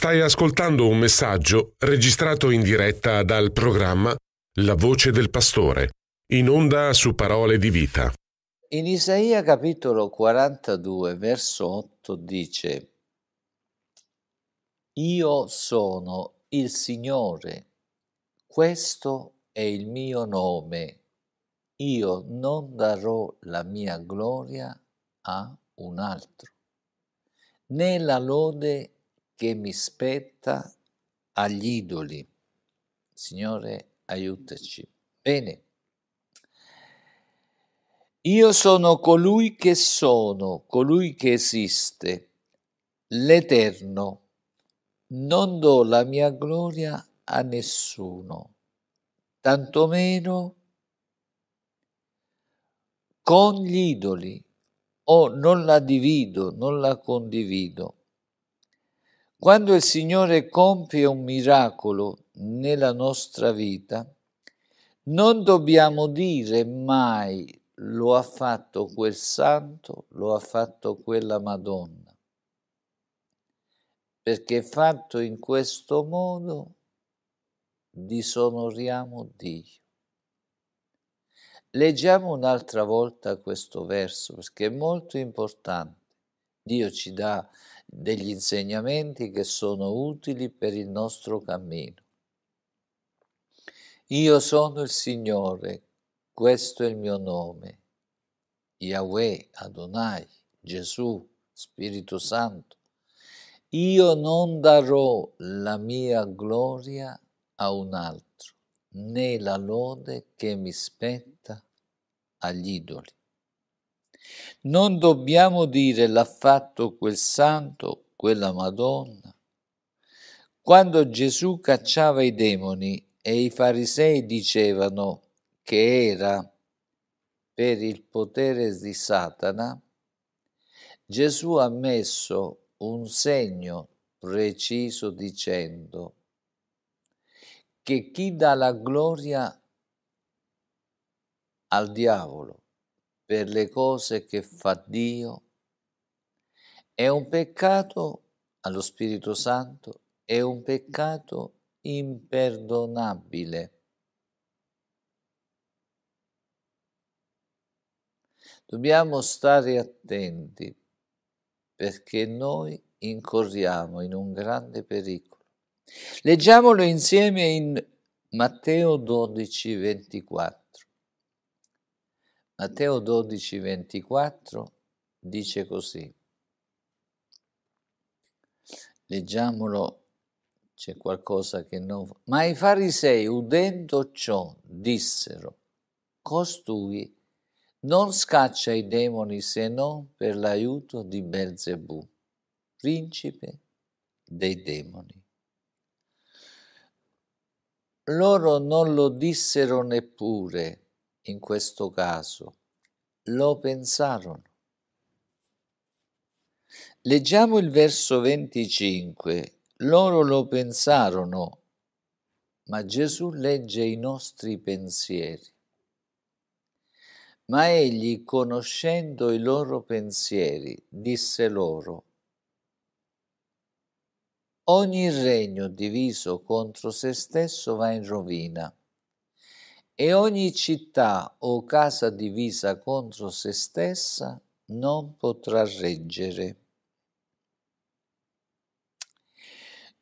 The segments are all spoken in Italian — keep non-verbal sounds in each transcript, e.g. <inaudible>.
Stai ascoltando un messaggio registrato in diretta dal programma La voce del pastore, in onda su parole di vita. In Isaia capitolo 42, verso 8 dice, Io sono il Signore, questo è il mio nome, io non darò la mia gloria a un altro, né la lode a che mi spetta agli idoli. Signore, aiutaci. Bene. Io sono colui che sono, colui che esiste, l'Eterno. Non do la mia gloria a nessuno, tantomeno con gli idoli, o non la divido, non la condivido. Quando il Signore compie un miracolo nella nostra vita, non dobbiamo dire mai lo ha fatto quel santo, lo ha fatto quella Madonna, perché fatto in questo modo disonoriamo Dio. Leggiamo un'altra volta questo verso perché è molto importante. Dio ci dà degli insegnamenti che sono utili per il nostro cammino. Io sono il Signore, questo è il mio nome. Yahweh, Adonai, Gesù, Spirito Santo. Io non darò la mia gloria a un altro, né la lode che mi spetta agli idoli. Non dobbiamo dire l'ha fatto quel santo, quella Madonna. Quando Gesù cacciava i demoni e i farisei dicevano che era per il potere di Satana, Gesù ha messo un segno preciso dicendo che chi dà la gloria al diavolo per le cose che fa Dio è un peccato allo Spirito Santo, è un peccato imperdonabile. Dobbiamo stare attenti perché noi incorriamo in un grande pericolo. Leggiamolo insieme in Matteo 12, 24. Matteo 12, 24 dice così. Leggiamolo, c'è qualcosa che non... Ma i farisei, udendo ciò, dissero, costui non scaccia i demoni se non per l'aiuto di Belzebù, principe dei demoni. Loro non lo dissero neppure in questo caso lo pensarono. Leggiamo il verso 25. Loro lo pensarono, ma Gesù legge i nostri pensieri. Ma egli, conoscendo i loro pensieri, disse loro, Ogni regno diviso contro se stesso va in rovina e ogni città o casa divisa contro se stessa non potrà reggere.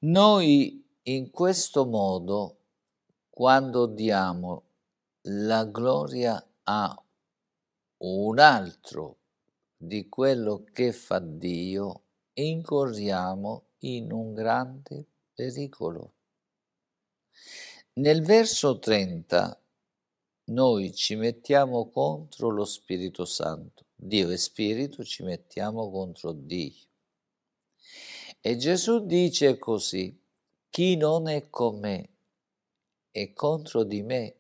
Noi in questo modo, quando diamo la gloria a un altro di quello che fa Dio, incorriamo in un grande pericolo. Nel verso 30 noi ci mettiamo contro lo Spirito Santo. Dio è Spirito, ci mettiamo contro Dio. E Gesù dice così, chi non è con me è contro di me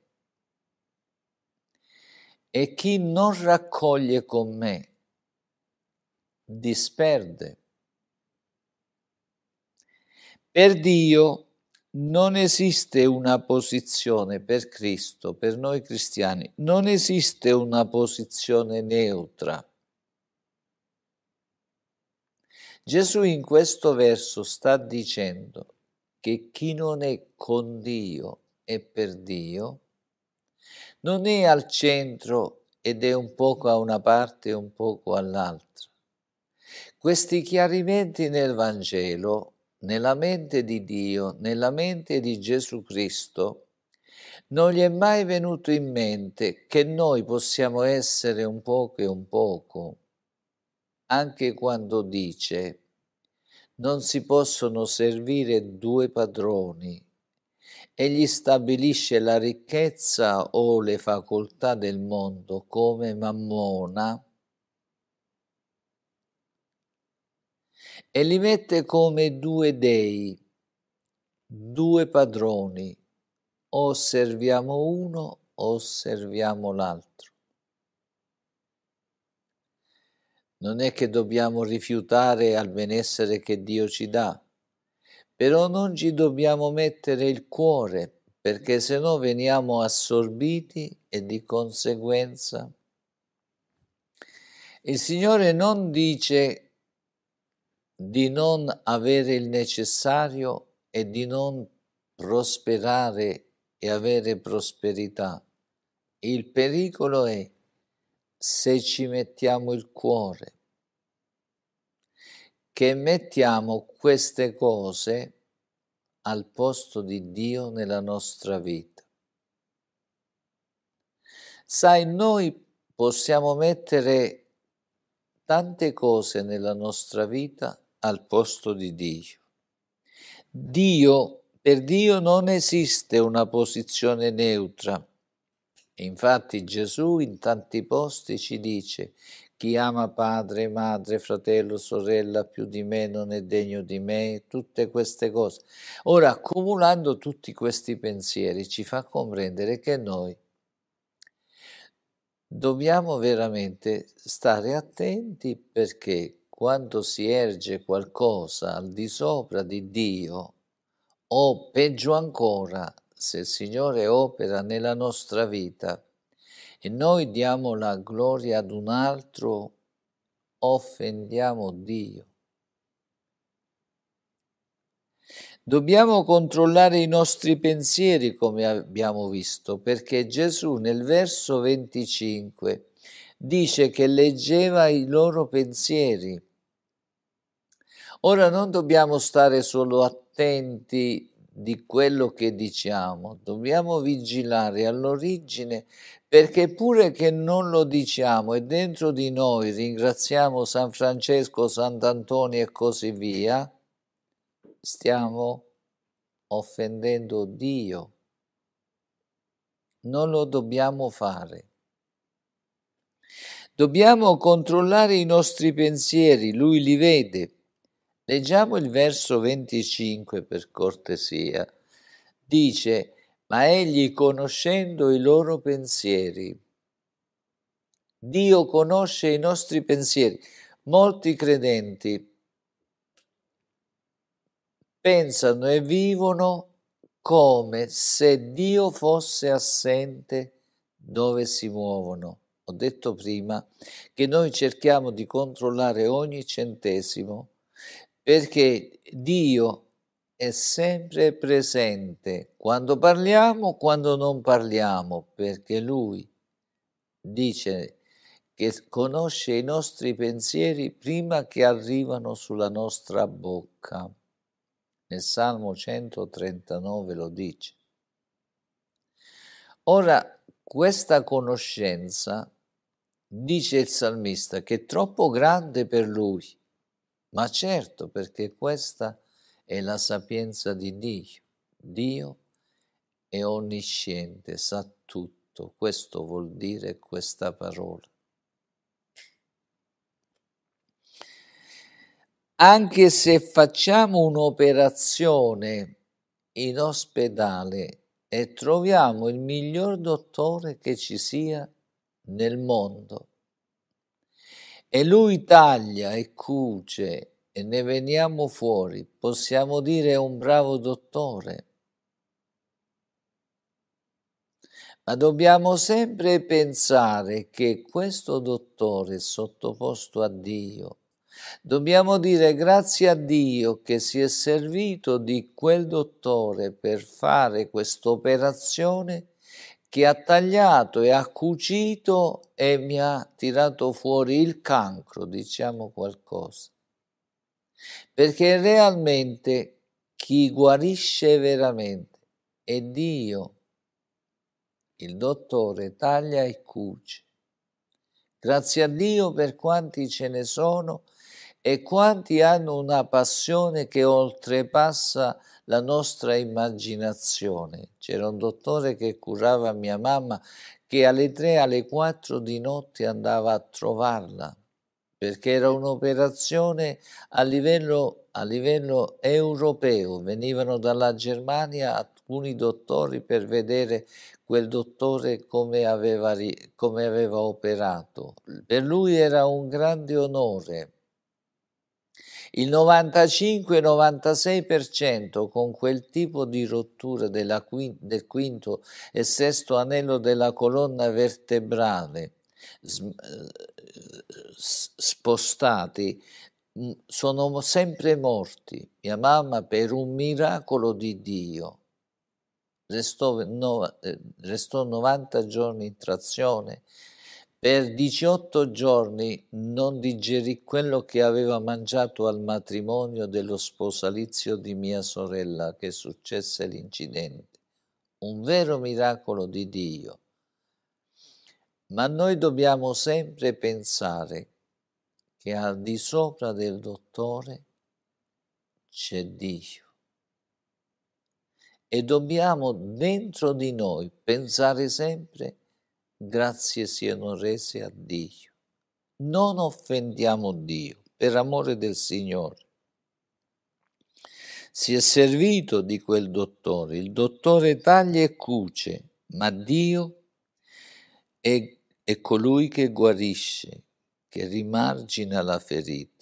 e chi non raccoglie con me disperde. Per Dio non esiste una posizione per Cristo, per noi cristiani, non esiste una posizione neutra. Gesù in questo verso sta dicendo che chi non è con Dio e per Dio non è al centro ed è un poco a una parte e un poco all'altra. Questi chiarimenti nel Vangelo nella mente di Dio, nella mente di Gesù Cristo, non gli è mai venuto in mente che noi possiamo essere un poco e un poco, anche quando dice non si possono servire due padroni. e gli stabilisce la ricchezza o le facoltà del mondo come mammona e li mette come due dei, due padroni, o serviamo uno o serviamo l'altro. Non è che dobbiamo rifiutare al benessere che Dio ci dà, però non ci dobbiamo mettere il cuore perché se no veniamo assorbiti e di conseguenza. Il Signore non dice di non avere il necessario e di non prosperare e avere prosperità. Il pericolo è se ci mettiamo il cuore, che mettiamo queste cose al posto di Dio nella nostra vita. Sai, noi possiamo mettere tante cose nella nostra vita al posto di Dio. Dio, per Dio non esiste una posizione neutra. Infatti Gesù in tanti posti ci dice chi ama padre, madre, fratello, sorella più di me non è degno di me, tutte queste cose. Ora, accumulando tutti questi pensieri, ci fa comprendere che noi dobbiamo veramente stare attenti perché quando si erge qualcosa al di sopra di Dio, o peggio ancora, se il Signore opera nella nostra vita e noi diamo la gloria ad un altro, offendiamo Dio. Dobbiamo controllare i nostri pensieri, come abbiamo visto, perché Gesù nel verso 25 dice che leggeva i loro pensieri Ora non dobbiamo stare solo attenti di quello che diciamo, dobbiamo vigilare all'origine perché pure che non lo diciamo e dentro di noi ringraziamo San Francesco, Sant'Antonio e così via, stiamo offendendo Dio. Non lo dobbiamo fare. Dobbiamo controllare i nostri pensieri, lui li vede Leggiamo il verso 25 per cortesia. Dice, ma egli conoscendo i loro pensieri, Dio conosce i nostri pensieri. Molti credenti pensano e vivono come se Dio fosse assente dove si muovono. Ho detto prima che noi cerchiamo di controllare ogni centesimo perché Dio è sempre presente quando parliamo, quando non parliamo, perché Lui dice che conosce i nostri pensieri prima che arrivano sulla nostra bocca. Nel Salmo 139 lo dice. Ora, questa conoscenza, dice il salmista, che è troppo grande per lui ma certo, perché questa è la sapienza di Dio. Dio è onnisciente, sa tutto. Questo vuol dire questa parola. Anche se facciamo un'operazione in ospedale e troviamo il miglior dottore che ci sia nel mondo, e lui taglia e cuce e ne veniamo fuori, possiamo dire è un bravo dottore. Ma dobbiamo sempre pensare che questo dottore è sottoposto a Dio. Dobbiamo dire grazie a Dio che si è servito di quel dottore per fare quest'operazione che ha tagliato e ha cucito e mi ha tirato fuori il cancro, diciamo qualcosa. Perché realmente chi guarisce veramente è Dio. Il dottore taglia e cuce. Grazie a Dio per quanti ce ne sono e quanti hanno una passione che oltrepassa la nostra immaginazione. C'era un dottore che curava mia mamma che alle 3, alle 4 di notte andava a trovarla perché era un'operazione a livello, a livello europeo. Venivano dalla Germania alcuni dottori per vedere quel dottore come aveva, come aveva operato. Per lui era un grande onore il 95-96% con quel tipo di rottura quinto, del quinto e sesto anello della colonna vertebrale eh, spostati mm, sono sempre morti. Mia mamma per un miracolo di Dio restò, no, eh, restò 90 giorni in trazione per 18 giorni non digerì quello che aveva mangiato al matrimonio dello sposalizio di mia sorella che successe l'incidente. Un vero miracolo di Dio. Ma noi dobbiamo sempre pensare che al di sopra del dottore c'è Dio. E dobbiamo dentro di noi pensare sempre grazie siano rese a Dio. Non offendiamo Dio, per amore del Signore. Si è servito di quel dottore, il dottore taglia e cuce, ma Dio è, è colui che guarisce, che rimargina la ferita.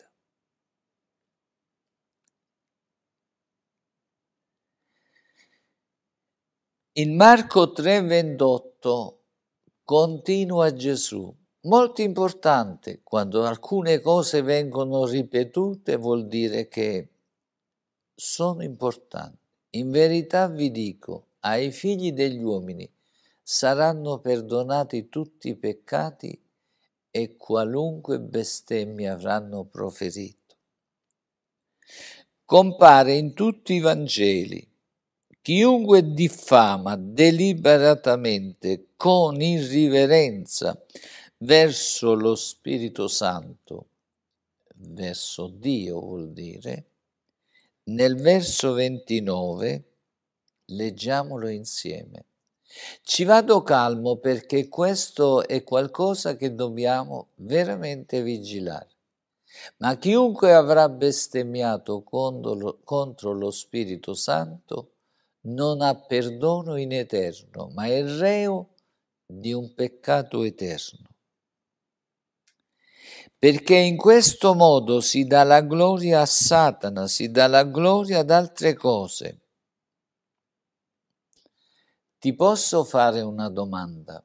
In Marco 3:28 Continua Gesù. Molto importante, quando alcune cose vengono ripetute vuol dire che sono importanti. In verità vi dico, ai figli degli uomini saranno perdonati tutti i peccati e qualunque bestemmia avranno proferito. Compare in tutti i Vangeli Chiunque diffama deliberatamente con irriverenza verso lo Spirito Santo, verso Dio vuol dire, nel verso 29 leggiamolo insieme. Ci vado calmo perché questo è qualcosa che dobbiamo veramente vigilare. Ma chiunque avrà bestemmiato contro lo Spirito Santo, non ha perdono in eterno, ma è reo di un peccato eterno. Perché in questo modo si dà la gloria a Satana, si dà la gloria ad altre cose. Ti posso fare una domanda?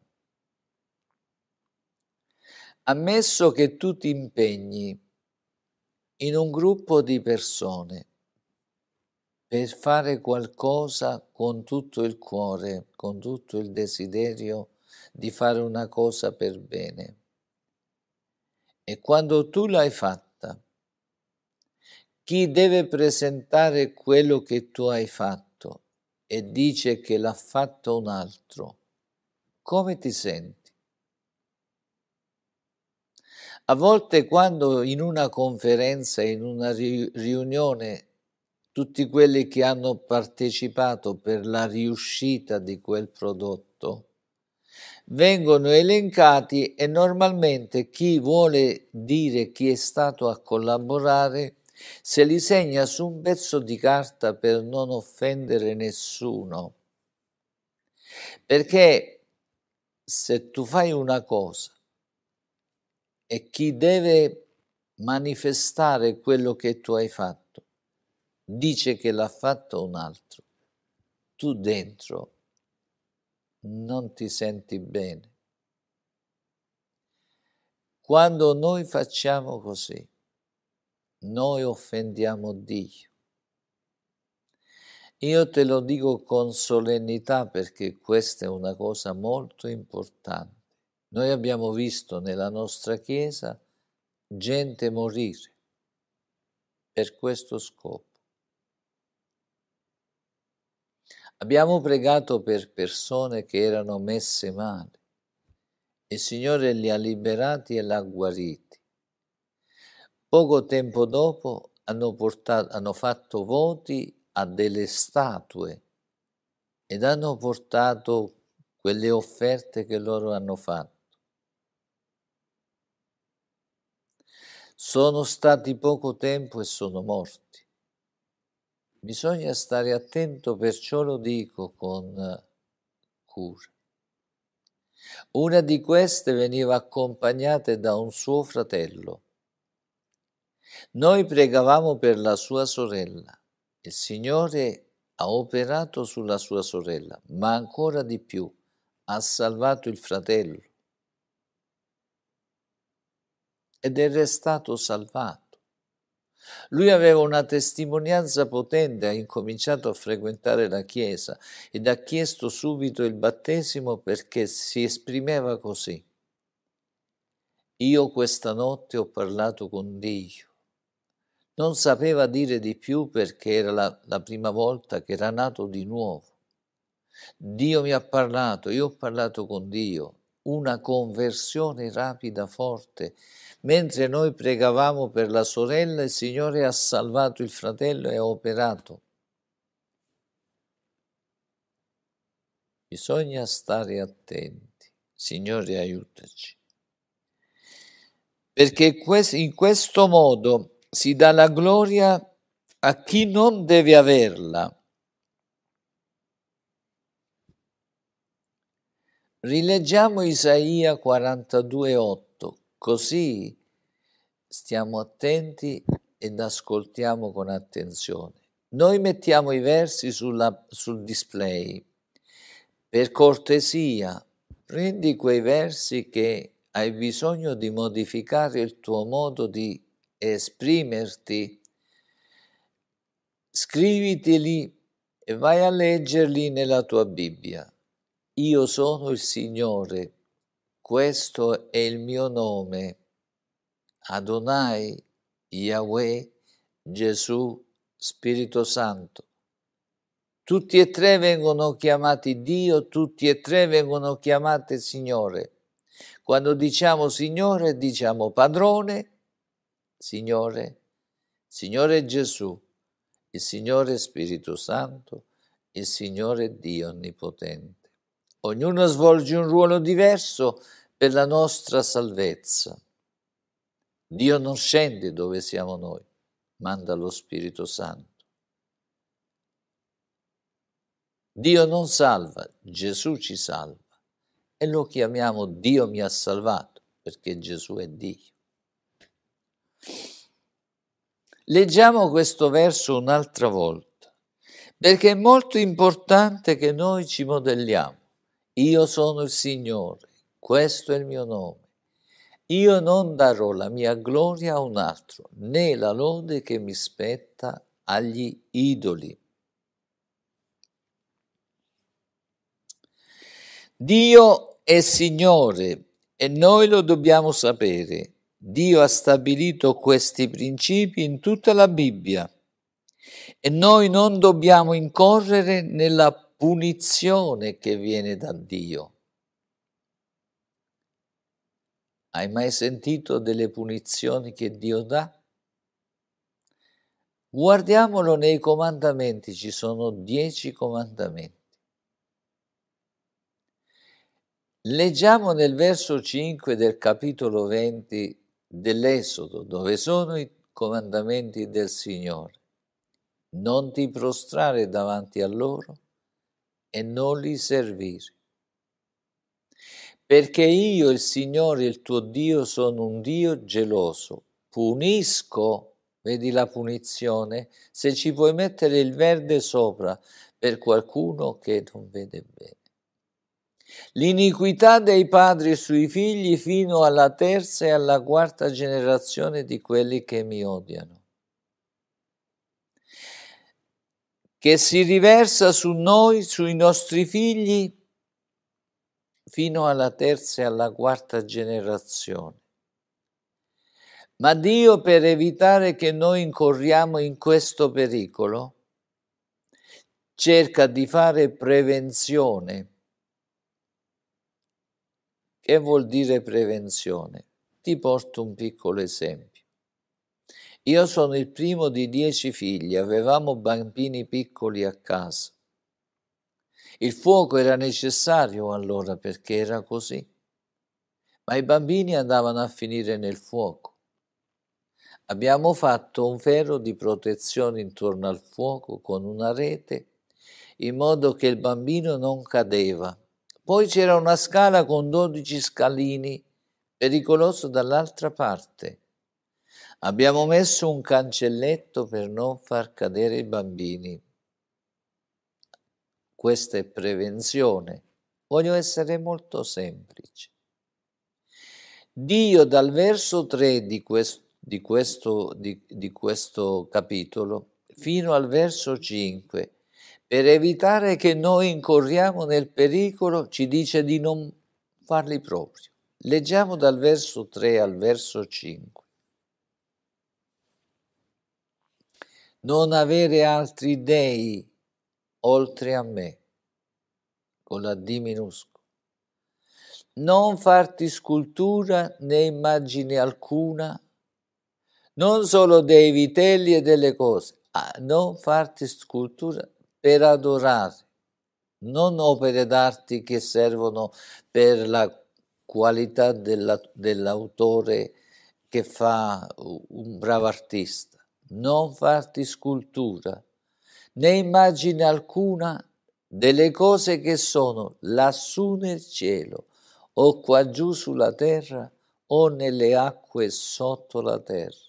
Ammesso che tu ti impegni in un gruppo di persone per fare qualcosa con tutto il cuore, con tutto il desiderio di fare una cosa per bene. E quando tu l'hai fatta, chi deve presentare quello che tu hai fatto e dice che l'ha fatto un altro, come ti senti? A volte quando in una conferenza, in una riunione tutti quelli che hanno partecipato per la riuscita di quel prodotto vengono elencati e normalmente chi vuole dire chi è stato a collaborare se li segna su un pezzo di carta per non offendere nessuno. Perché se tu fai una cosa e chi deve manifestare quello che tu hai fatto, dice che l'ha fatto un altro, tu dentro non ti senti bene. Quando noi facciamo così, noi offendiamo Dio. Io te lo dico con solennità perché questa è una cosa molto importante. Noi abbiamo visto nella nostra Chiesa gente morire per questo scopo. Abbiamo pregato per persone che erano messe male. Il Signore li ha liberati e li ha guariti. Poco tempo dopo hanno, portato, hanno fatto voti a delle statue ed hanno portato quelle offerte che loro hanno fatto. Sono stati poco tempo e sono morti. Bisogna stare attento, perciò lo dico con eh, cura. Una di queste veniva accompagnata da un suo fratello. Noi pregavamo per la sua sorella. Il Signore ha operato sulla sua sorella, ma ancora di più, ha salvato il fratello ed è restato salvato. Lui aveva una testimonianza potente, ha incominciato a frequentare la Chiesa ed ha chiesto subito il battesimo perché si esprimeva così. Io questa notte ho parlato con Dio. Non sapeva dire di più perché era la, la prima volta che era nato di nuovo. Dio mi ha parlato, io ho parlato con Dio una conversione rapida, forte. Mentre noi pregavamo per la sorella, il Signore ha salvato il fratello e ha operato. Bisogna stare attenti. Signore, aiutaci. Perché in questo modo si dà la gloria a chi non deve averla Rileggiamo Isaia 42,8, così stiamo attenti ed ascoltiamo con attenzione. Noi mettiamo i versi sulla, sul display. Per cortesia, prendi quei versi che hai bisogno di modificare il tuo modo di esprimerti. Scriviteli e vai a leggerli nella tua Bibbia. Io sono il Signore, questo è il mio nome, Adonai, Yahweh, Gesù, Spirito Santo. Tutti e tre vengono chiamati Dio, tutti e tre vengono chiamati Signore. Quando diciamo Signore, diciamo Padrone, Signore, Signore Gesù, il Signore Spirito Santo, il Signore Dio Onnipotente. Ognuno svolge un ruolo diverso per la nostra salvezza. Dio non scende dove siamo noi, manda lo Spirito Santo. Dio non salva, Gesù ci salva e lo chiamiamo Dio mi ha salvato perché Gesù è Dio. Leggiamo questo verso un'altra volta perché è molto importante che noi ci modelliamo. Io sono il Signore, questo è il mio nome. Io non darò la mia gloria a un altro, né la lode che mi spetta agli idoli. Dio è Signore e noi lo dobbiamo sapere. Dio ha stabilito questi principi in tutta la Bibbia e noi non dobbiamo incorrere nella punizione che viene da Dio. Hai mai sentito delle punizioni che Dio dà? Guardiamolo nei comandamenti, ci sono dieci comandamenti. Leggiamo nel verso 5 del capitolo 20 dell'Esodo, dove sono i comandamenti del Signore. Non ti prostrare davanti a loro, e non li servire. Perché io, il Signore, il tuo Dio, sono un Dio geloso. Punisco, vedi la punizione, se ci puoi mettere il verde sopra per qualcuno che non vede bene. L'iniquità dei padri sui figli fino alla terza e alla quarta generazione di quelli che mi odiano. che si riversa su noi, sui nostri figli, fino alla terza e alla quarta generazione. Ma Dio, per evitare che noi incorriamo in questo pericolo, cerca di fare prevenzione. Che vuol dire prevenzione? Ti porto un piccolo esempio. Io sono il primo di dieci figli, avevamo bambini piccoli a casa. Il fuoco era necessario allora perché era così, ma i bambini andavano a finire nel fuoco. Abbiamo fatto un ferro di protezione intorno al fuoco con una rete in modo che il bambino non cadeva. Poi c'era una scala con dodici scalini, pericoloso dall'altra parte. Abbiamo messo un cancelletto per non far cadere i bambini. Questa è prevenzione. Voglio essere molto semplice. Dio dal verso 3 di, quest, di, questo, di, di questo capitolo fino al verso 5, per evitare che noi incorriamo nel pericolo, ci dice di non farli proprio. Leggiamo dal verso 3 al verso 5. non avere altri dei oltre a me, con la D minuscola, non farti scultura né immagine alcuna, non solo dei vitelli e delle cose, ah, non farti scultura per adorare, non opere d'arte che servono per la qualità dell'autore che fa un bravo artista non farti scultura, né immagine alcuna delle cose che sono lassù nel cielo, o qua giù sulla terra, o nelle acque sotto la terra.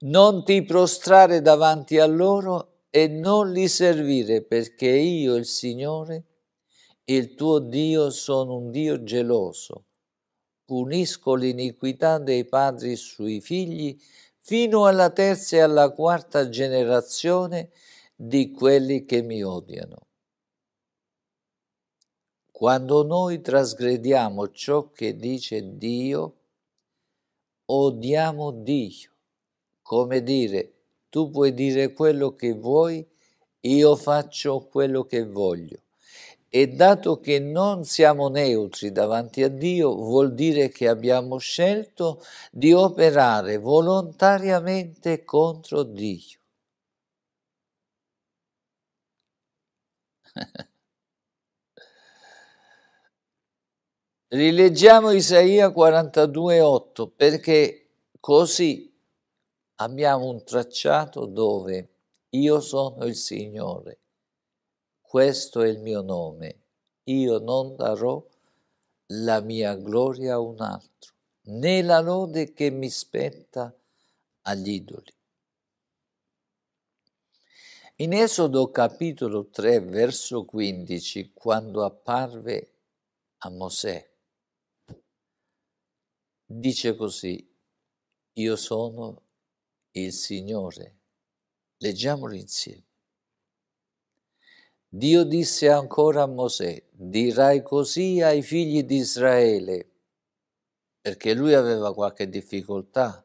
Non ti prostrare davanti a loro e non li servire, perché io, il Signore, il tuo Dio, sono un Dio geloso. Punisco l'iniquità dei padri sui figli fino alla terza e alla quarta generazione di quelli che mi odiano. Quando noi trasgrediamo ciò che dice Dio, odiamo Dio. Come dire, tu puoi dire quello che vuoi, io faccio quello che voglio. E dato che non siamo neutri davanti a Dio, vuol dire che abbiamo scelto di operare volontariamente contro Dio. <laughs> Rileggiamo Isaia 42,8 perché così abbiamo un tracciato dove io sono il Signore questo è il mio nome, io non darò la mia gloria a un altro, né la lode che mi spetta agli idoli. In Esodo capitolo 3, verso 15, quando apparve a Mosè, dice così, io sono il Signore. Leggiamolo insieme. Dio disse ancora a Mosè, dirai così ai figli di Israele, perché lui aveva qualche difficoltà,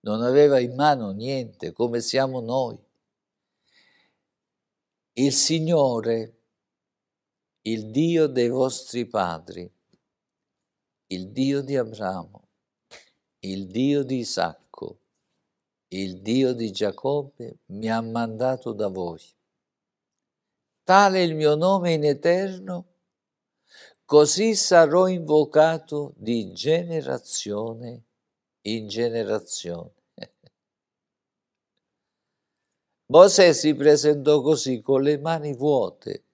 non aveva in mano niente, come siamo noi. Il Signore, il Dio dei vostri padri, il Dio di Abramo, il Dio di Isacco, il Dio di Giacobbe mi ha mandato da voi tale il mio nome in eterno, così sarò invocato di generazione in generazione. <laughs> Mosè si presentò così con le mani vuote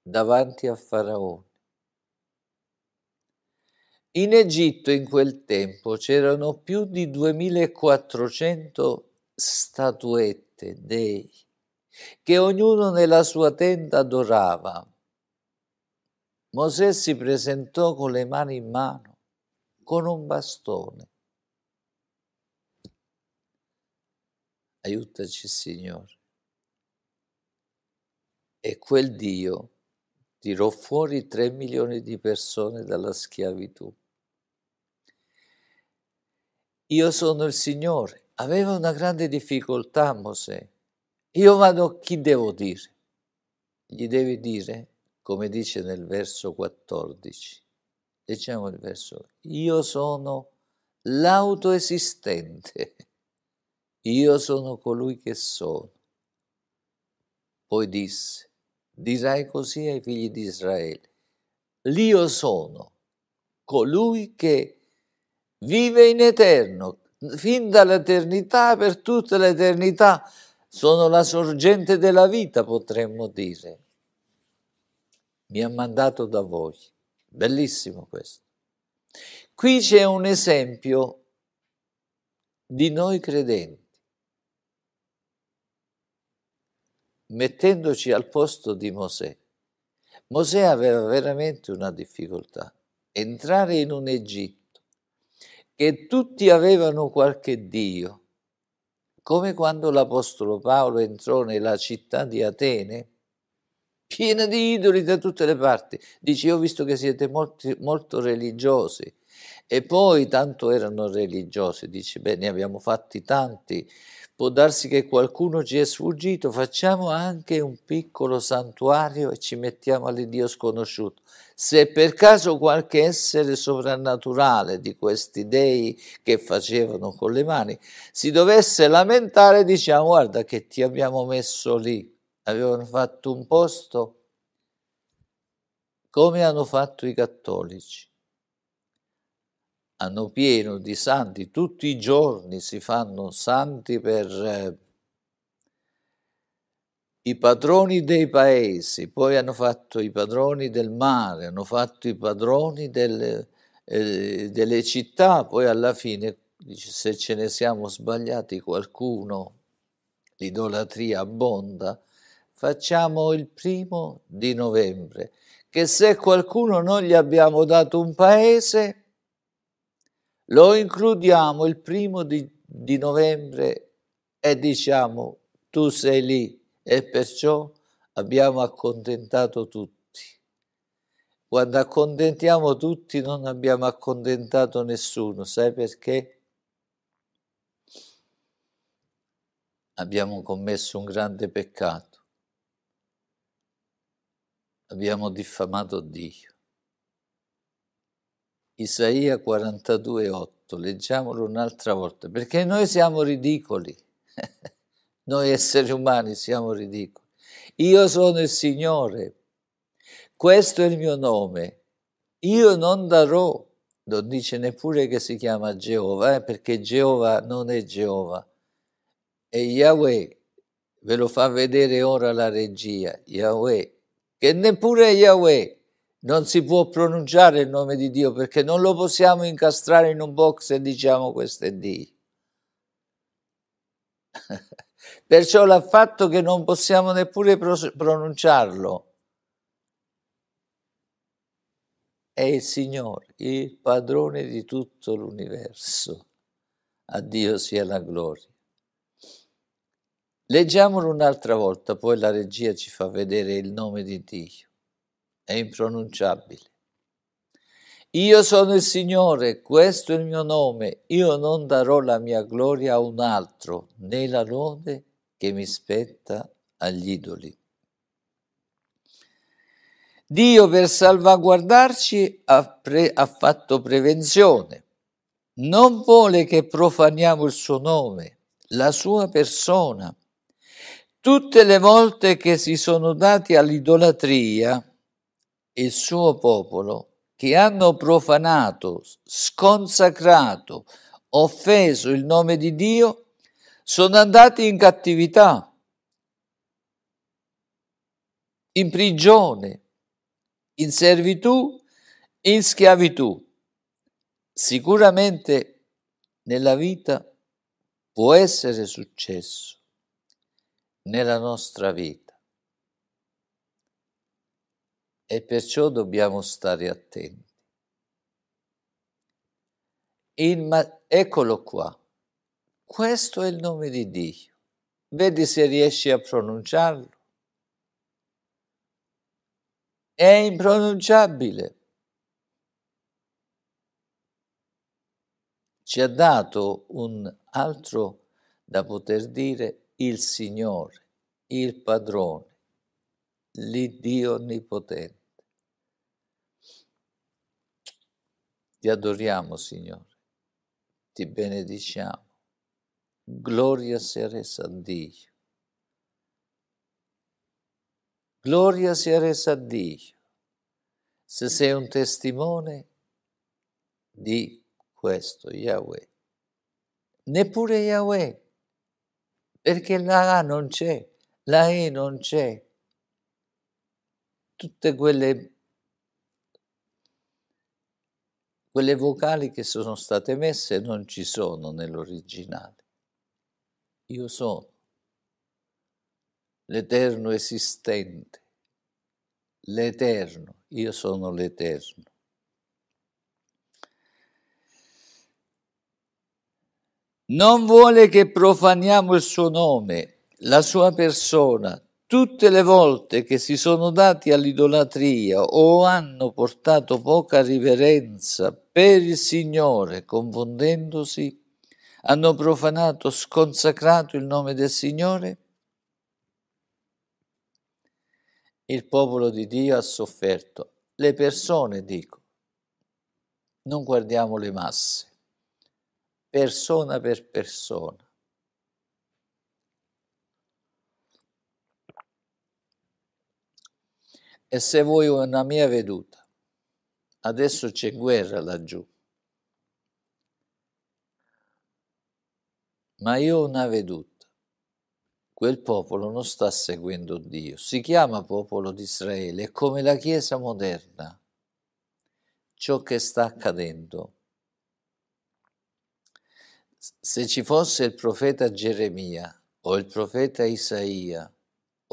davanti a Faraone. In Egitto in quel tempo c'erano più di 2400 statuette dei che ognuno nella sua tenda adorava. Mosè si presentò con le mani in mano, con un bastone. Aiutaci Signore. E quel Dio tirò fuori tre milioni di persone dalla schiavitù. Io sono il Signore. Aveva una grande difficoltà Mosè io vado, chi devo dire? Gli devi dire, come dice nel verso 14, diciamo il verso, io sono l'autoesistente, io sono colui che sono. Poi disse, dirai così ai figli di Israele, l'io sono colui che vive in eterno, fin dall'eternità per tutta l'eternità sono la sorgente della vita, potremmo dire. Mi ha mandato da voi. Bellissimo questo. Qui c'è un esempio di noi credenti. mettendoci al posto di Mosè. Mosè aveva veramente una difficoltà. Entrare in un Egitto, che tutti avevano qualche Dio, come quando l'Apostolo Paolo entrò nella città di Atene, piena di idoli da tutte le parti. Dice, io ho visto che siete molti, molto religiosi. E poi tanto erano religiosi, dice, beh, ne abbiamo fatti tanti può darsi che qualcuno ci è sfuggito, facciamo anche un piccolo santuario e ci mettiamo all'Iddio sconosciuto. Se per caso qualche essere sovrannaturale di questi dei che facevano con le mani si dovesse lamentare, diciamo guarda che ti abbiamo messo lì, avevano fatto un posto come hanno fatto i cattolici anno pieno di santi, tutti i giorni si fanno santi per eh, i padroni dei paesi, poi hanno fatto i padroni del mare, hanno fatto i padroni delle, eh, delle città, poi alla fine se ce ne siamo sbagliati qualcuno, l'idolatria abbonda, facciamo il primo di novembre, che se qualcuno non gli abbiamo dato un paese, lo includiamo il primo di, di novembre e diciamo tu sei lì e perciò abbiamo accontentato tutti. Quando accontentiamo tutti non abbiamo accontentato nessuno, sai perché? Abbiamo commesso un grande peccato, abbiamo diffamato Dio. Isaia 42,8, leggiamolo un'altra volta, perché noi siamo ridicoli, <laughs> noi esseri umani siamo ridicoli. Io sono il Signore, questo è il mio nome, io non darò, non dice neppure che si chiama Geova, eh, perché Geova non è Geova, è Yahweh, ve lo fa vedere ora la regia, Yahweh, che neppure Yahweh non si può pronunciare il nome di Dio perché non lo possiamo incastrare in un box e diciamo questo è Dio. <laughs> Perciò l'ha fatto che non possiamo neppure pronunciarlo. È il Signore, il padrone di tutto l'universo. A Dio sia la gloria. Leggiamolo un'altra volta, poi la regia ci fa vedere il nome di Dio è impronunciabile. Io sono il Signore, questo è il mio nome, io non darò la mia gloria a un altro, né la lode che mi spetta agli idoli. Dio per salvaguardarci ha, pre- ha fatto prevenzione. Non vuole che profaniamo il suo nome, la sua persona. Tutte le volte che si sono dati all'idolatria, il suo popolo che hanno profanato, sconsacrato, offeso il nome di Dio, sono andati in cattività, in prigione, in servitù, in schiavitù. Sicuramente nella vita può essere successo, nella nostra vita e perciò dobbiamo stare attenti. Ma- eccolo qua, questo è il nome di Dio. Vedi se riesci a pronunciarlo. È impronunciabile. Ci ha dato un altro da poter dire il Signore, il Padrone, l'Iddio Onnipotente. Ti adoriamo, Signore, ti benediciamo. Gloria sia resa a Dio. Gloria sia resa a Dio se sei un testimone di questo Yahweh. Neppure Yahweh, perché la A non c'è, la E non c'è. Tutte quelle quelle vocali che sono state messe non ci sono nell'originale. Io sono l'eterno esistente, l'eterno, io sono l'eterno. Non vuole che profaniamo il suo nome, la sua persona, tutte le volte che si sono dati all'idolatria o hanno portato poca riverenza per il Signore, confondendosi, hanno profanato, sconsacrato il nome del Signore? Il popolo di Dio ha sofferto, le persone dico, non guardiamo le masse, persona per persona e se vuoi una mia veduta. Adesso c'è guerra laggiù. Ma io ho una veduta. Quel popolo non sta seguendo Dio. Si chiama popolo di Israele, è come la Chiesa moderna. Ciò che sta accadendo. Se ci fosse il profeta Geremia o il profeta Isaia,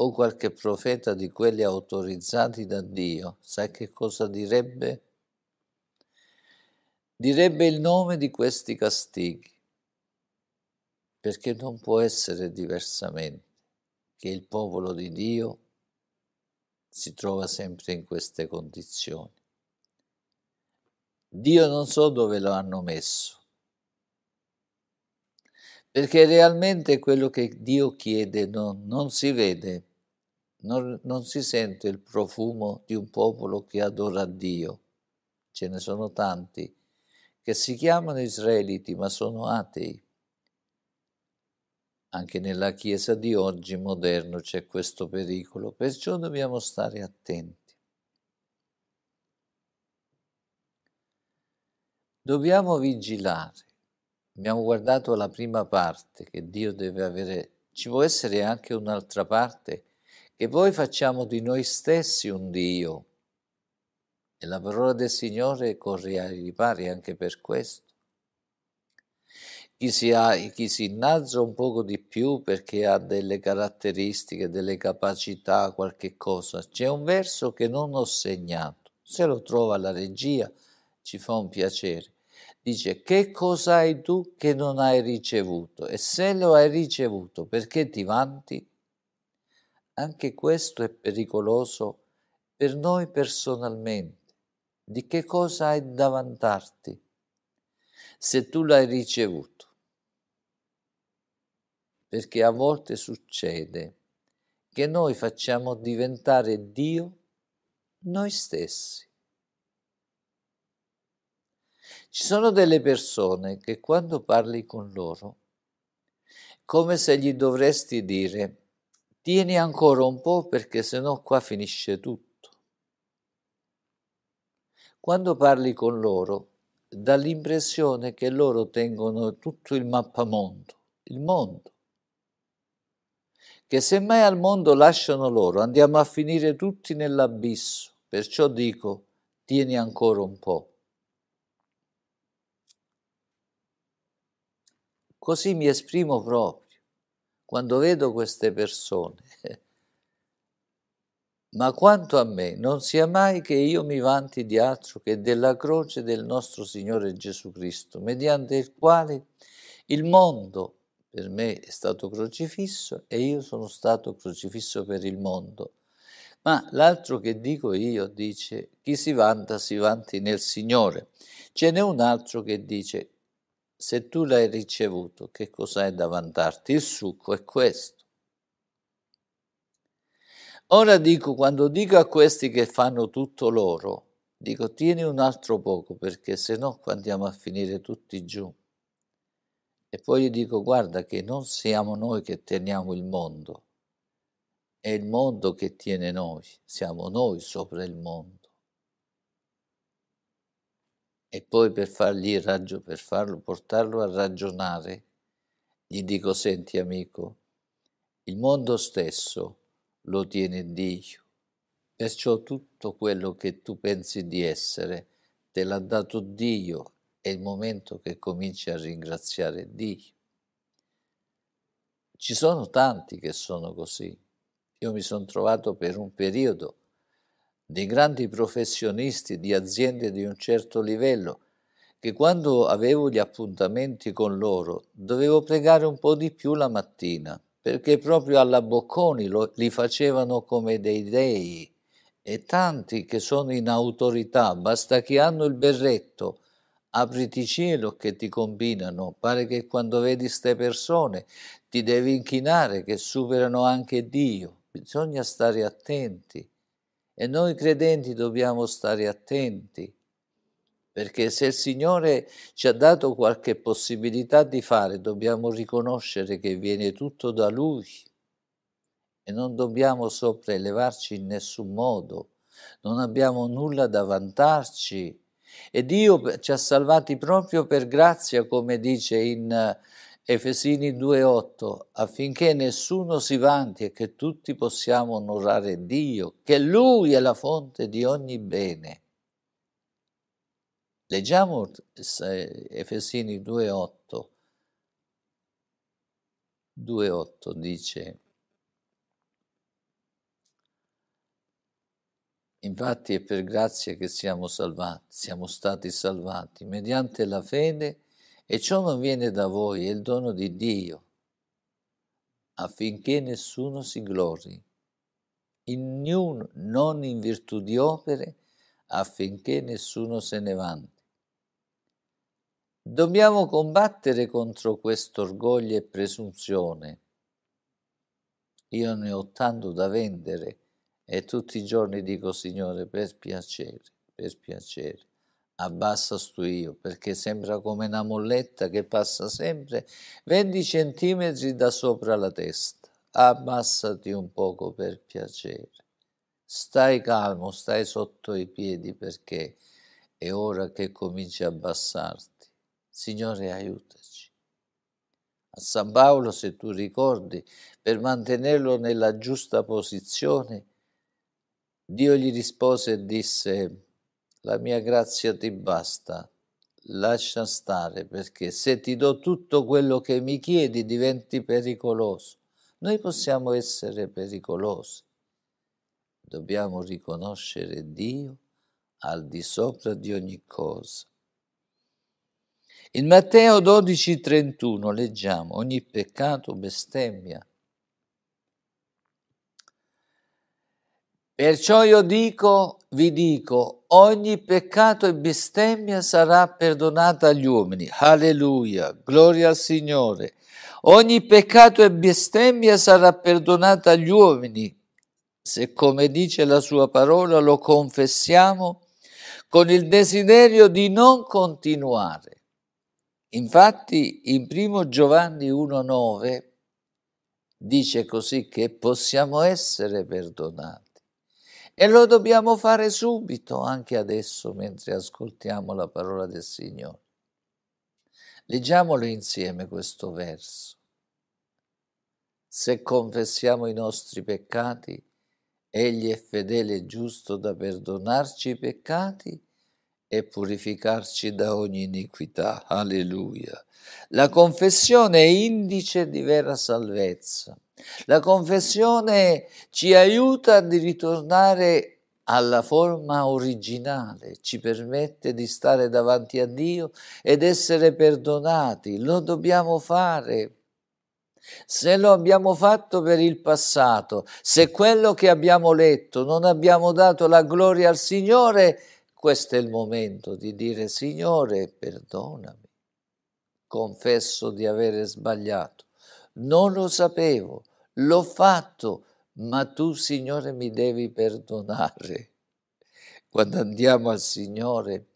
o qualche profeta di quelli autorizzati da Dio, sai che cosa direbbe? Direbbe il nome di questi castighi, perché non può essere diversamente che il popolo di Dio si trova sempre in queste condizioni. Dio non so dove lo hanno messo, perché realmente quello che Dio chiede non, non si vede non, non si sente il profumo di un popolo che adora Dio. Ce ne sono tanti che si chiamano israeliti ma sono atei. Anche nella Chiesa di oggi moderno c'è questo pericolo, perciò dobbiamo stare attenti. Dobbiamo vigilare. Abbiamo guardato la prima parte che Dio deve avere. Ci può essere anche un'altra parte che poi facciamo di noi stessi un Dio. E la parola del Signore corre ai ripari anche per questo. Chi si, ha, chi si innalza un poco di più perché ha delle caratteristiche, delle capacità, qualche cosa. C'è un verso che non ho segnato, se lo trova la regia ci fa un piacere. Dice, che cosa hai tu che non hai ricevuto? E se lo hai ricevuto, perché ti vanti? Anche questo è pericoloso per noi personalmente. Di che cosa hai da vantarti se tu l'hai ricevuto? Perché a volte succede che noi facciamo diventare Dio noi stessi. Ci sono delle persone che quando parli con loro, come se gli dovresti dire, Tieni ancora un po' perché sennò qua finisce tutto. Quando parli con loro, dall'impressione che loro tengono tutto il mappamondo, il mondo, che semmai al mondo lasciano loro, andiamo a finire tutti nell'abisso, perciò dico, tieni ancora un po'. Così mi esprimo proprio quando vedo queste persone, <laughs> ma quanto a me, non sia mai che io mi vanti di altro che della croce del nostro Signore Gesù Cristo, mediante il quale il mondo per me è stato crocifisso e io sono stato crocifisso per il mondo. Ma l'altro che dico io dice, chi si vanta si vanti nel Signore. Ce n'è un altro che dice, se tu l'hai ricevuto, che cosa hai da vantarti? Il succo è questo. Ora dico, quando dico a questi che fanno tutto loro, dico tieni un altro poco perché se no qua andiamo a finire tutti giù. E poi gli dico guarda che non siamo noi che teniamo il mondo, è il mondo che tiene noi, siamo noi sopra il mondo. E poi per fargli raggio, per farlo, portarlo a ragionare, gli dico, senti amico, il mondo stesso lo tiene Dio, perciò tutto quello che tu pensi di essere te l'ha dato Dio, è il momento che cominci a ringraziare Dio. Ci sono tanti che sono così. Io mi sono trovato per un periodo di grandi professionisti, di aziende di un certo livello, che quando avevo gli appuntamenti con loro dovevo pregare un po' di più la mattina, perché proprio alla Bocconi lo, li facevano come dei dei. E tanti che sono in autorità, basta che hanno il berretto, apriti cielo che ti combinano, pare che quando vedi queste persone ti devi inchinare che superano anche Dio, bisogna stare attenti. E noi credenti dobbiamo stare attenti, perché se il Signore ci ha dato qualche possibilità di fare, dobbiamo riconoscere che viene tutto da Lui e non dobbiamo sopraelevarci in nessun modo, non abbiamo nulla da vantarci. E Dio ci ha salvati proprio per grazia, come dice in Efesini 2.8, affinché nessuno si vanti e che tutti possiamo onorare Dio, che Lui è la fonte di ogni bene. Leggiamo Efesini 2.8. 2.8 dice, infatti è per grazia che siamo salvati, siamo stati salvati mediante la fede e ciò non viene da voi, è il dono di Dio, affinché nessuno si glori, in non in virtù di opere, affinché nessuno se ne vanti. Dobbiamo combattere contro questo orgoglio e presunzione. Io ne ho tanto da vendere e tutti i giorni dico Signore per piacere, per piacere abbassa sto io, perché sembra come una molletta che passa sempre 20 centimetri da sopra la testa. Abbassati un poco per piacere. Stai calmo, stai sotto i piedi perché è ora che cominci a abbassarti. Signore, aiutaci. A San Paolo, se tu ricordi, per mantenerlo nella giusta posizione, Dio gli rispose e disse, la mia grazia ti basta, lascia stare perché se ti do tutto quello che mi chiedi diventi pericoloso. Noi possiamo essere pericolosi. Dobbiamo riconoscere Dio al di sopra di ogni cosa. In Matteo 12:31 leggiamo, ogni peccato bestemmia Perciò io dico, vi dico, ogni peccato e bestemmia sarà perdonata agli uomini. Alleluia, gloria al Signore. Ogni peccato e bestemmia sarà perdonata agli uomini, se come dice la sua parola lo confessiamo con il desiderio di non continuare. Infatti in 1 Giovanni 1.9 dice così che possiamo essere perdonati e lo dobbiamo fare subito, anche adesso, mentre ascoltiamo la parola del Signore. Leggiamolo insieme questo verso. Se confessiamo i nostri peccati, Egli è fedele e giusto da perdonarci i peccati e purificarci da ogni iniquità. Alleluia. La confessione è indice di vera salvezza. La confessione ci aiuta di ritornare alla forma originale, ci permette di stare davanti a Dio ed essere perdonati. Lo dobbiamo fare. Se lo abbiamo fatto per il passato, se quello che abbiamo letto non abbiamo dato la gloria al Signore, questo è il momento di dire Signore, perdonami. Confesso di avere sbagliato. Non lo sapevo, l'ho fatto, ma tu Signore mi devi perdonare. Quando andiamo al Signore,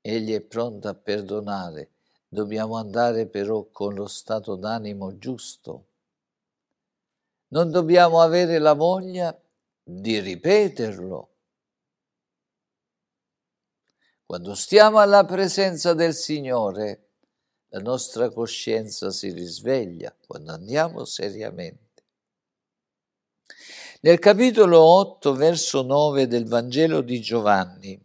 Egli è pronto a perdonare. Dobbiamo andare però con lo stato d'animo giusto. Non dobbiamo avere la voglia di ripeterlo. Quando stiamo alla presenza del Signore, la nostra coscienza si risveglia quando andiamo seriamente. Nel capitolo 8, verso 9 del Vangelo di Giovanni.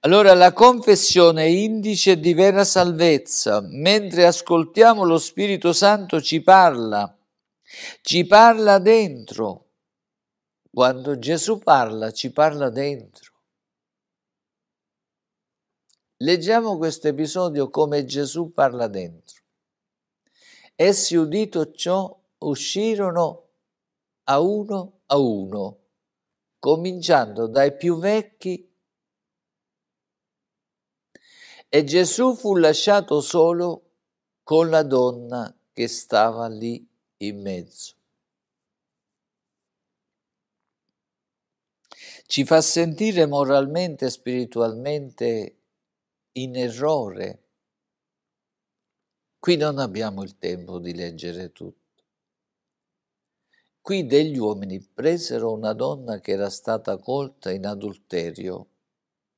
Allora la confessione è indice di vera salvezza, mentre ascoltiamo lo Spirito Santo ci parla, ci parla dentro. Quando Gesù parla, ci parla dentro. Leggiamo questo episodio come Gesù parla dentro. Essi udito ciò uscirono a uno a uno, cominciando dai più vecchi. E Gesù fu lasciato solo con la donna che stava lì in mezzo. Ci fa sentire moralmente e spiritualmente in errore. Qui non abbiamo il tempo di leggere tutto. Qui degli uomini presero una donna che era stata colta in adulterio,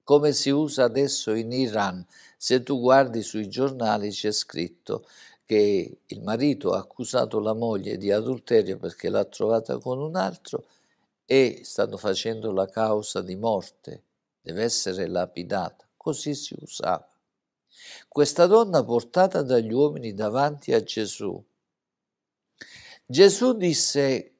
come si usa adesso in Iran. Se tu guardi sui giornali c'è scritto che il marito ha accusato la moglie di adulterio perché l'ha trovata con un altro e stanno facendo la causa di morte, deve essere lapidata. Così si usava. Questa donna portata dagli uomini davanti a Gesù. Gesù disse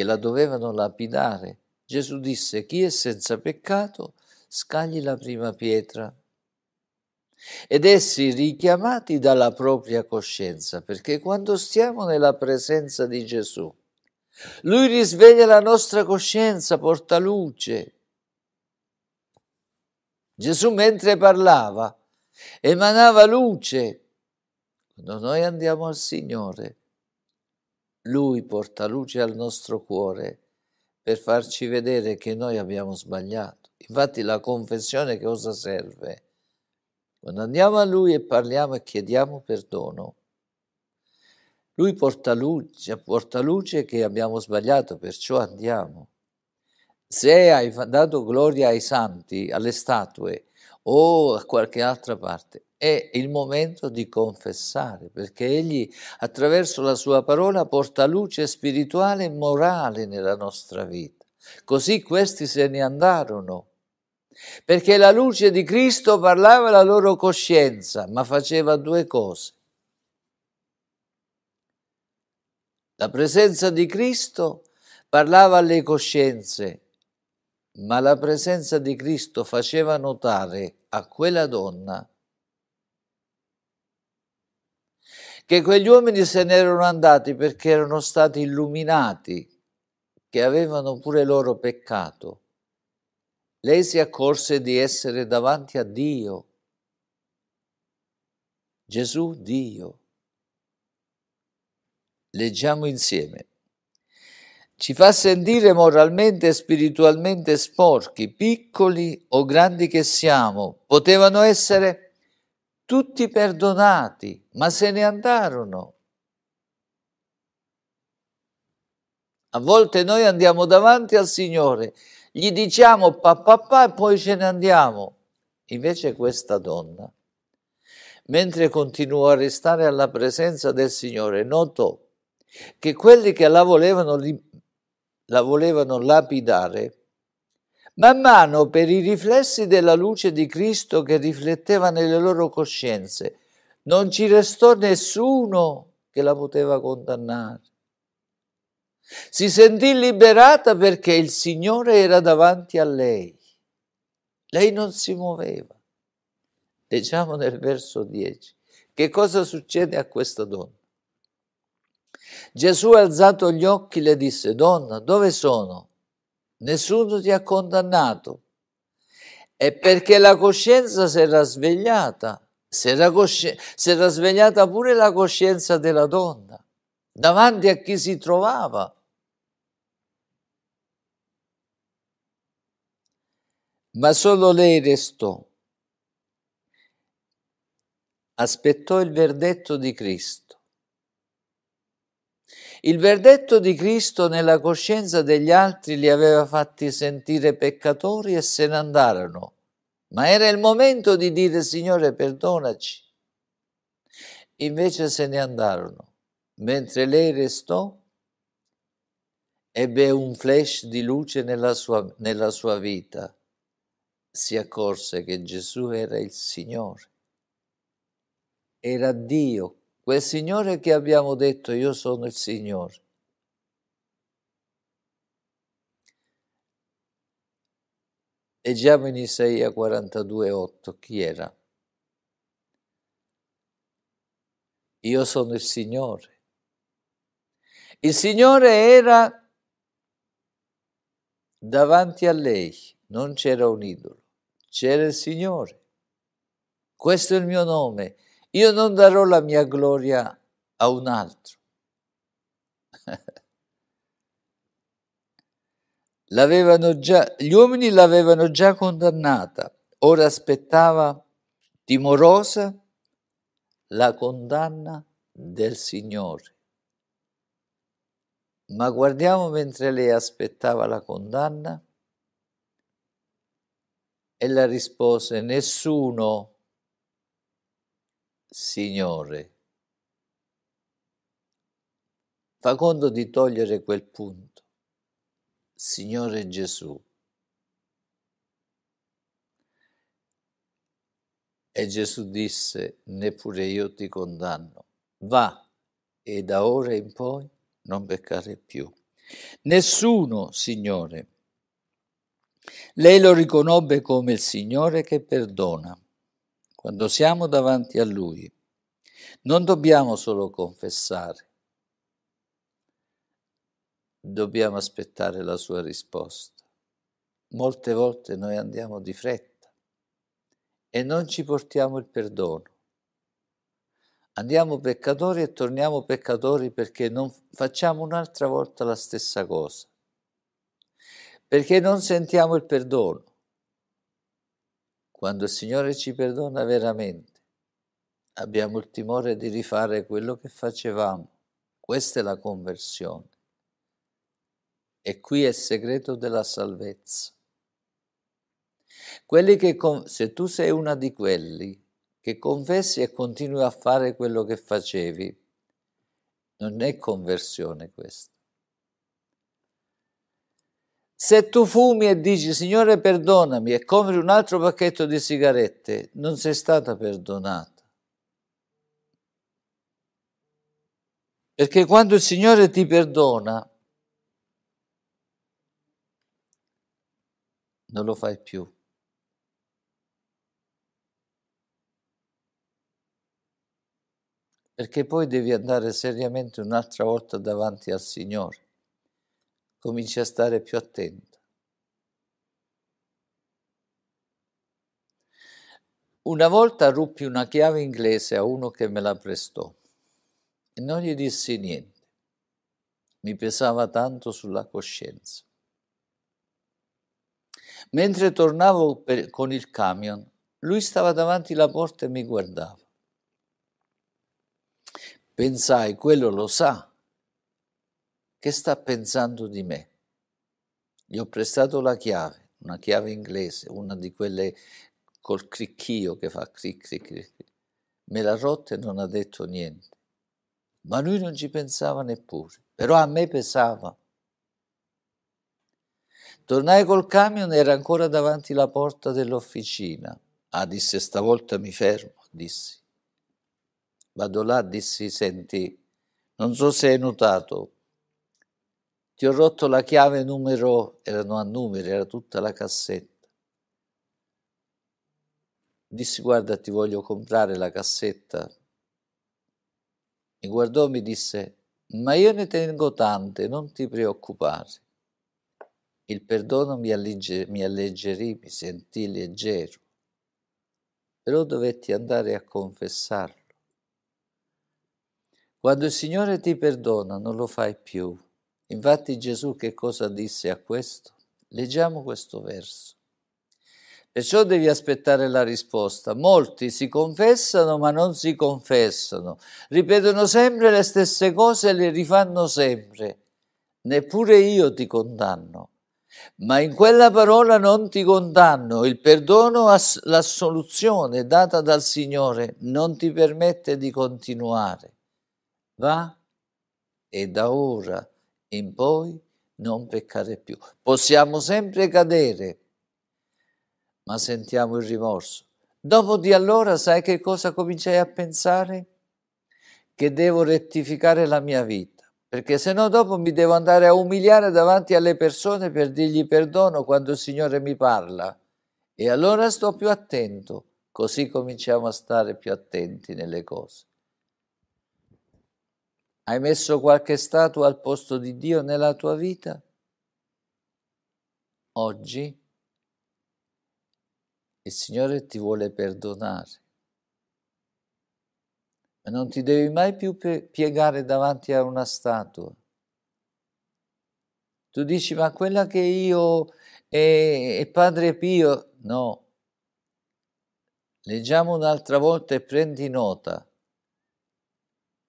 che la dovevano lapidare, Gesù disse, chi è senza peccato, scagli la prima pietra. Ed essi richiamati dalla propria coscienza, perché quando stiamo nella presenza di Gesù, lui risveglia la nostra coscienza, porta luce. Gesù mentre parlava emanava luce. Quando noi andiamo al Signore, lui porta luce al nostro cuore per farci vedere che noi abbiamo sbagliato. Infatti la confessione che cosa serve? Quando andiamo a Lui e parliamo e chiediamo perdono, Lui porta luce, porta luce che abbiamo sbagliato, perciò andiamo. Se hai dato gloria ai santi, alle statue o a qualche altra parte, è il momento di confessare, perché Egli attraverso la sua parola porta luce spirituale e morale nella nostra vita. Così questi se ne andarono, perché la luce di Cristo parlava la loro coscienza, ma faceva due cose. La presenza di Cristo parlava alle coscienze, ma la presenza di Cristo faceva notare a quella donna che quegli uomini se n'erano andati perché erano stati illuminati, che avevano pure loro peccato. Lei si accorse di essere davanti a Dio. Gesù Dio. Leggiamo insieme. Ci fa sentire moralmente e spiritualmente sporchi, piccoli o grandi che siamo. Potevano essere tutti perdonati ma se ne andarono. A volte noi andiamo davanti al Signore, gli diciamo papà papà e poi ce ne andiamo. Invece questa donna, mentre continuò a restare alla presenza del Signore, notò che quelli che la volevano, la volevano lapidare, man mano per i riflessi della luce di Cristo che rifletteva nelle loro coscienze, non ci restò nessuno che la poteva condannare. Si sentì liberata perché il Signore era davanti a lei. Lei non si muoveva. Leggiamo nel verso 10. Che cosa succede a questa donna? Gesù alzato gli occhi le disse, donna, dove sono? Nessuno ti ha condannato. E perché la coscienza si era svegliata, si era, cosci- si era svegliata pure la coscienza della donna davanti a chi si trovava. Ma solo lei restò. Aspettò il verdetto di Cristo. Il verdetto di Cristo nella coscienza degli altri li aveva fatti sentire peccatori e se ne andarono ma era il momento di dire Signore perdonaci. Invece se ne andarono, mentre lei restò, ebbe un flash di luce nella sua, nella sua vita, si accorse che Gesù era il Signore, era Dio, quel Signore che abbiamo detto io sono il Signore Leggiamo in Isaia 42,8 chi era? Io sono il Signore. Il Signore era davanti a lei, non c'era un idolo, c'era il Signore. Questo è il mio nome. Io non darò la mia gloria a un altro. <laughs> Già, gli uomini l'avevano già condannata, ora aspettava timorosa la condanna del Signore. Ma guardiamo mentre lei aspettava la condanna e la rispose nessuno, Signore. Fa conto di togliere quel punto Signore Gesù. E Gesù disse, neppure io ti condanno, va e da ora in poi non peccare più. Nessuno, Signore. Lei lo riconobbe come il Signore che perdona quando siamo davanti a Lui. Non dobbiamo solo confessare, dobbiamo aspettare la sua risposta. Molte volte noi andiamo di fretta e non ci portiamo il perdono. Andiamo peccatori e torniamo peccatori perché non facciamo un'altra volta la stessa cosa, perché non sentiamo il perdono. Quando il Signore ci perdona veramente, abbiamo il timore di rifare quello che facevamo. Questa è la conversione. E qui è il segreto della salvezza. Che, se tu sei una di quelli che confessi e continui a fare quello che facevi, non è conversione questa. Se tu fumi e dici Signore perdonami e compri un altro pacchetto di sigarette, non sei stata perdonata. Perché quando il Signore ti perdona, non lo fai più. Perché poi devi andare seriamente un'altra volta davanti al Signore. Cominci a stare più attento. Una volta ruppi una chiave inglese a uno che me la prestò e non gli dissi niente. Mi pesava tanto sulla coscienza. Mentre tornavo per, con il camion, lui stava davanti alla porta e mi guardava. Pensai, quello lo sa, che sta pensando di me. Gli ho prestato la chiave, una chiave inglese, una di quelle col cricchio che fa cric cric cric. Me l'ha rotta e non ha detto niente. Ma lui non ci pensava neppure, però a me pesava Tornai col camion, e era ancora davanti la porta dell'officina. Ah, disse, stavolta mi fermo, dissi. Vado là, dissi, senti, non so se hai notato, ti ho rotto la chiave numero, erano a numeri, era tutta la cassetta. Dissi, guarda, ti voglio comprare la cassetta. Mi guardò e mi disse, ma io ne tengo tante, non ti preoccupare. Il perdono mi, allige, mi alleggerì, mi sentì leggero, però dovetti andare a confessarlo. Quando il Signore ti perdona non lo fai più. Infatti Gesù che cosa disse a questo? Leggiamo questo verso. Perciò devi aspettare la risposta. Molti si confessano ma non si confessano, ripetono sempre le stesse cose e le rifanno sempre. Neppure io ti condanno. Ma in quella parola non ti condanno, il perdono, l'assoluzione data dal Signore non ti permette di continuare. Va e da ora in poi non peccare più. Possiamo sempre cadere, ma sentiamo il rimorso. Dopo di allora sai che cosa cominciai a pensare? Che devo rettificare la mia vita perché se no dopo mi devo andare a umiliare davanti alle persone per dirgli perdono quando il Signore mi parla. E allora sto più attento, così cominciamo a stare più attenti nelle cose. Hai messo qualche statua al posto di Dio nella tua vita? Oggi il Signore ti vuole perdonare ma non ti devi mai più piegare davanti a una statua. Tu dici, ma quella che io e, e Padre Pio, no. Leggiamo un'altra volta e prendi nota.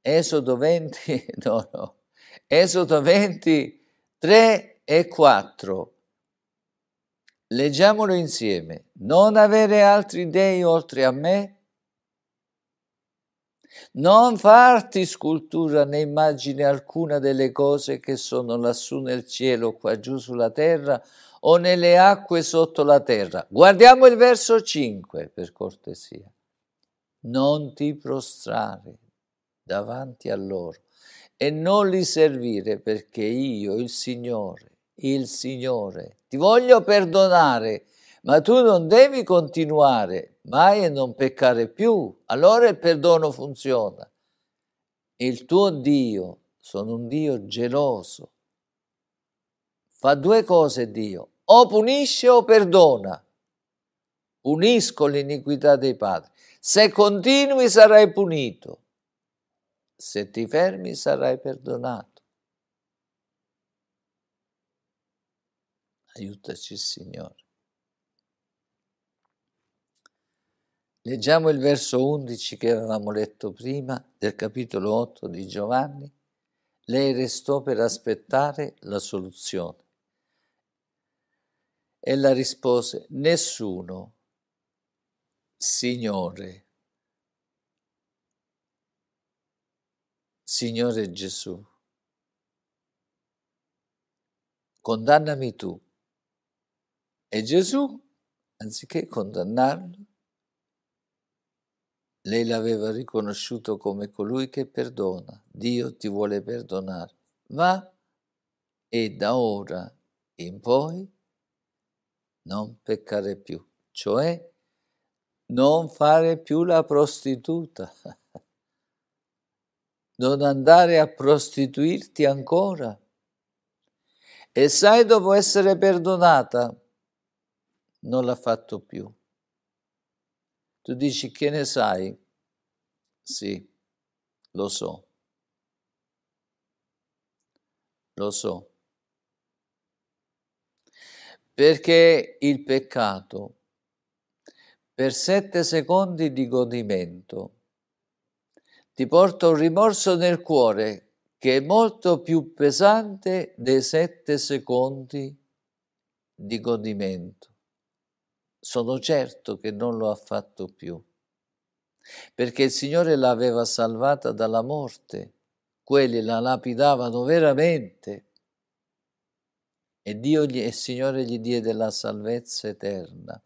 Esodo 20, <laughs> no, no. Esodo 20, 3 e 4. Leggiamolo insieme. Non avere altri dei oltre a me, non farti scultura né immagine alcuna delle cose che sono lassù nel cielo, qua giù sulla terra o nelle acque sotto la terra. Guardiamo il verso 5 per cortesia. Non ti prostrare davanti a loro e non li servire perché io, il Signore, il Signore, ti voglio perdonare ma tu non devi continuare mai e non peccare più, allora il perdono funziona. Il tuo Dio, sono un Dio geloso, fa due cose Dio, o punisce o perdona. Unisco l'iniquità dei padri. Se continui sarai punito, se ti fermi sarai perdonato. Aiutaci Signore. Leggiamo il verso 11 che avevamo letto prima del capitolo 8 di Giovanni. Lei restò per aspettare la soluzione. Ella rispose, nessuno, Signore, Signore Gesù, condannami tu. E Gesù, anziché condannarlo, lei l'aveva riconosciuto come colui che perdona, Dio ti vuole perdonare. Va e da ora in poi non peccare più, cioè non fare più la prostituta, <laughs> non andare a prostituirti ancora. E sai, dopo essere perdonata, non l'ha fatto più. Tu dici che ne sai? Sì, lo so. Lo so. Perché il peccato, per sette secondi di godimento, ti porta un rimorso nel cuore che è molto più pesante dei sette secondi di godimento sono certo che non lo ha fatto più, perché il Signore l'aveva salvata dalla morte, quelli la lapidavano veramente e Dio gli, e il Signore gli diede la salvezza eterna.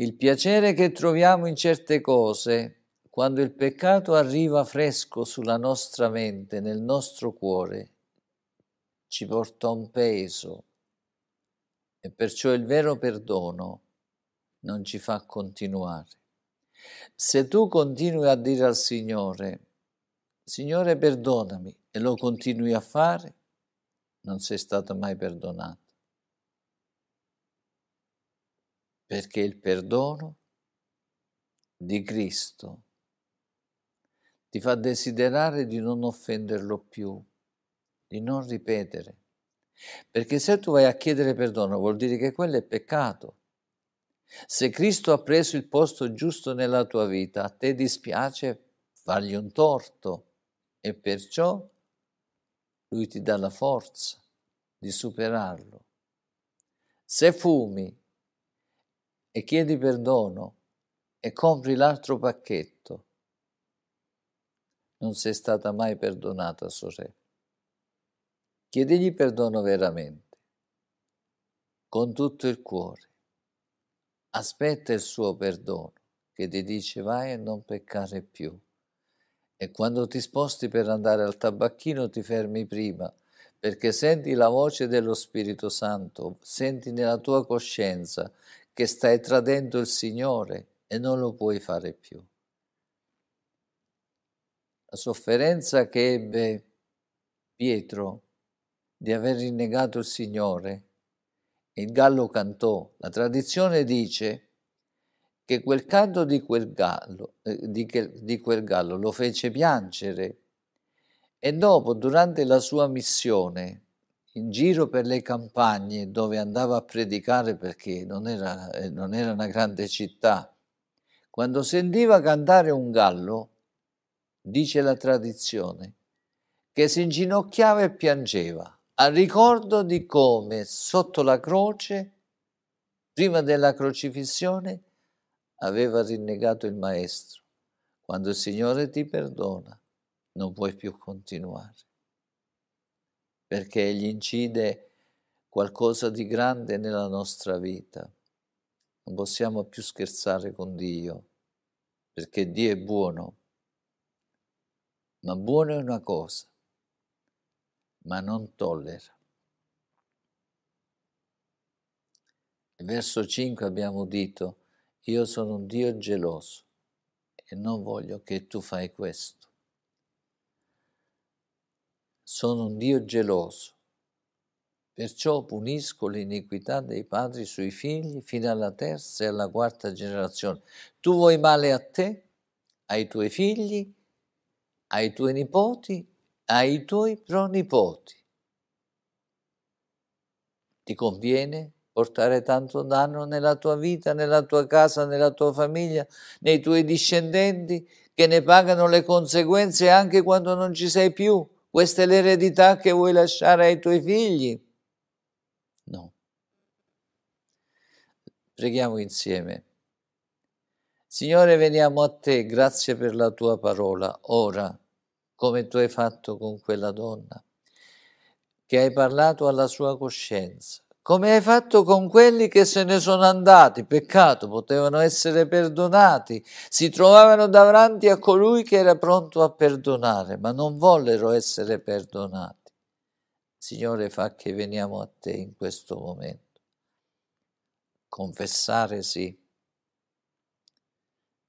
Il piacere che troviamo in certe cose, quando il peccato arriva fresco sulla nostra mente, nel nostro cuore, ci porta un peso, e perciò il vero perdono non ci fa continuare. Se tu continui a dire al Signore, Signore perdonami, e lo continui a fare, non sei stato mai perdonato. Perché il perdono di Cristo ti fa desiderare di non offenderlo più, di non ripetere. Perché se tu vai a chiedere perdono vuol dire che quello è peccato. Se Cristo ha preso il posto giusto nella tua vita, a te dispiace fargli un torto e perciò lui ti dà la forza di superarlo. Se fumi e chiedi perdono e compri l'altro pacchetto, non sei stata mai perdonata, sorella. Chiedigli perdono veramente, con tutto il cuore. Aspetta il suo perdono che ti dice vai e non peccare più. E quando ti sposti per andare al tabacchino ti fermi prima, perché senti la voce dello Spirito Santo, senti nella tua coscienza che stai tradendo il Signore e non lo puoi fare più. La sofferenza che ebbe Pietro di aver rinnegato il Signore. Il gallo cantò. La tradizione dice che quel canto di quel gallo, eh, di, che, di quel gallo lo fece piangere e dopo, durante la sua missione, in giro per le campagne dove andava a predicare perché non era, eh, non era una grande città, quando sentiva cantare un gallo, dice la tradizione, che si inginocchiava e piangeva al ricordo di come sotto la croce, prima della crocifissione, aveva rinnegato il Maestro. Quando il Signore ti perdona, non puoi più continuare, perché Egli incide qualcosa di grande nella nostra vita. Non possiamo più scherzare con Dio, perché Dio è buono, ma buono è una cosa, ma non tollera. Verso 5 abbiamo udito, io sono un Dio geloso e non voglio che tu fai questo. Sono un Dio geloso, perciò punisco l'iniquità dei padri sui figli fino alla terza e alla quarta generazione. Tu vuoi male a te, ai tuoi figli, ai tuoi nipoti ai tuoi pronipoti. Ti conviene portare tanto danno nella tua vita, nella tua casa, nella tua famiglia, nei tuoi discendenti che ne pagano le conseguenze anche quando non ci sei più? Questa è l'eredità che vuoi lasciare ai tuoi figli? No. Preghiamo insieme. Signore, veniamo a te, grazie per la tua parola, ora come tu hai fatto con quella donna, che hai parlato alla sua coscienza, come hai fatto con quelli che se ne sono andati, peccato, potevano essere perdonati, si trovavano davanti a colui che era pronto a perdonare, ma non vollero essere perdonati. Signore, fa che veniamo a te in questo momento. Confessare sì,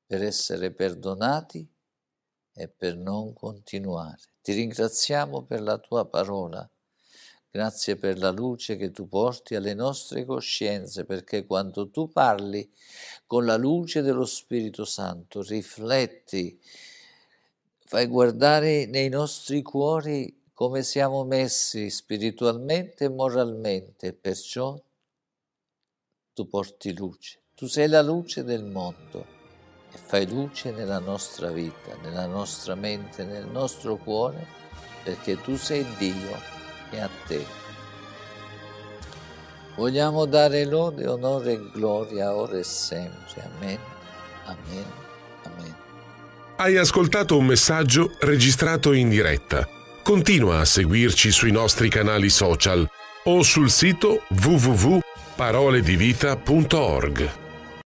per essere perdonati e per non continuare. Ti ringraziamo per la tua parola. Grazie per la luce che tu porti alle nostre coscienze, perché quando tu parli con la luce dello Spirito Santo, rifletti, fai guardare nei nostri cuori come siamo messi spiritualmente e moralmente, perciò tu porti luce. Tu sei la luce del mondo e fai luce nella nostra vita, nella nostra mente, nel nostro cuore, perché tu sei Dio e a te. Vogliamo dare lode, onore e gloria ora e sempre. Amen, amen, amen. Hai ascoltato un messaggio registrato in diretta. Continua a seguirci sui nostri canali social o sul sito www.paroledivita.org.